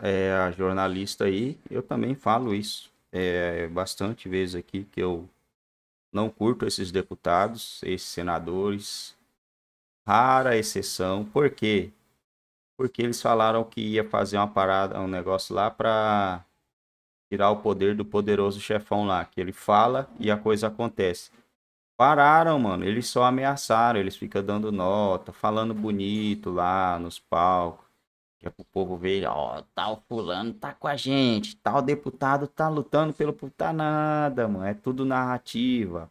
é, a jornalista aí, eu também falo isso é, bastante vezes aqui, que eu não curto esses deputados, esses senadores. Rara exceção. Por quê? Porque eles falaram que ia fazer uma parada, um negócio lá para tirar o poder do poderoso chefão lá, que ele fala e a coisa acontece. Pararam, mano. Eles só ameaçaram, eles ficam dando nota, falando bonito lá nos palcos que é pro povo ver, ó, tal fulano tá com a gente, tal deputado tá lutando pelo puta tá nada, mano. É tudo narrativa.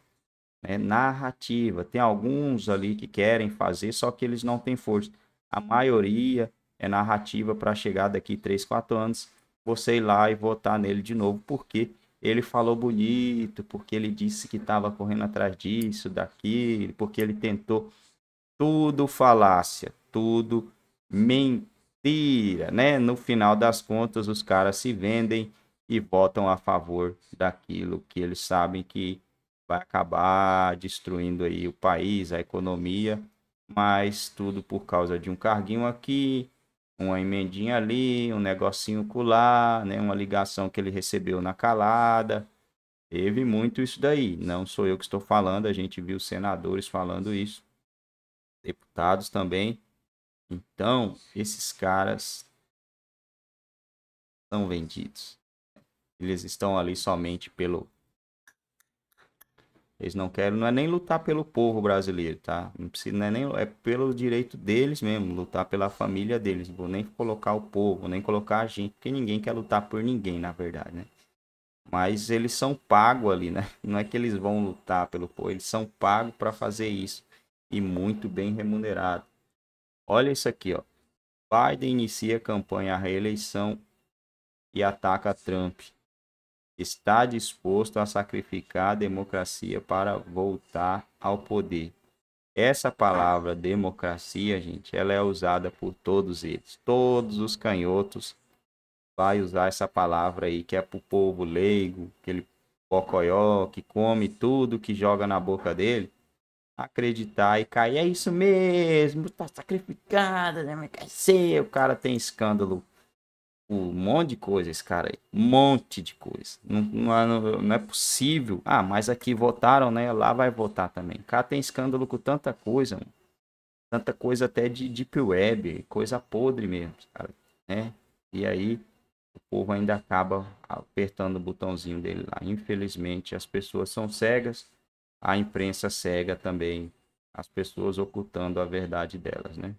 É narrativa. Tem alguns ali que querem fazer, só que eles não têm força. A uhum. maioria é narrativa para chegar daqui 3, 4 anos, você ir lá e votar nele de novo, porque ele falou bonito, porque ele disse que estava correndo atrás disso, daquilo, porque ele tentou. Tudo falácia, tudo mentira mentira, né? No final das contas, os caras se vendem e votam a favor daquilo que eles sabem que vai acabar destruindo aí o país, a economia, mas tudo por causa de um carguinho aqui, uma emendinha ali, um negocinho colar, né? Uma ligação que ele recebeu na calada. Teve muito isso daí. Não sou eu que estou falando, a gente viu senadores falando isso, deputados também. Então, esses caras são vendidos. Eles estão ali somente pelo. Eles não querem, não é nem lutar pelo povo brasileiro, tá? Não precisa, não é nem é pelo direito deles mesmo, lutar pela família deles. Vou nem colocar o povo, nem colocar a gente, porque ninguém quer lutar por ninguém, na verdade, né? Mas eles são pagos ali, né? Não é que eles vão lutar pelo povo, eles são pagos para fazer isso e muito bem remunerado. Olha isso aqui, ó. Biden inicia campanha à reeleição e ataca Trump. Está disposto a sacrificar a democracia para voltar ao poder. Essa palavra democracia, gente, ela é usada por todos eles. Todos os canhotos vai usar essa palavra aí, que é pro povo leigo, aquele bocoió que come tudo que joga na boca dele acreditar e cair. É isso mesmo, tá sacrificada, né? Quer ser, o cara tem escândalo. Um monte de coisa esse cara aí. Um monte de coisa. Não, é, não, não é possível. Ah, mas aqui votaram, né? Lá vai votar também. O cara tem escândalo com tanta coisa, mano. Tanta coisa até de deep web, coisa podre mesmo, cara, né? E aí o povo ainda acaba apertando o botãozinho dele lá. Infelizmente as pessoas são cegas a imprensa cega também as pessoas ocultando a verdade delas, né?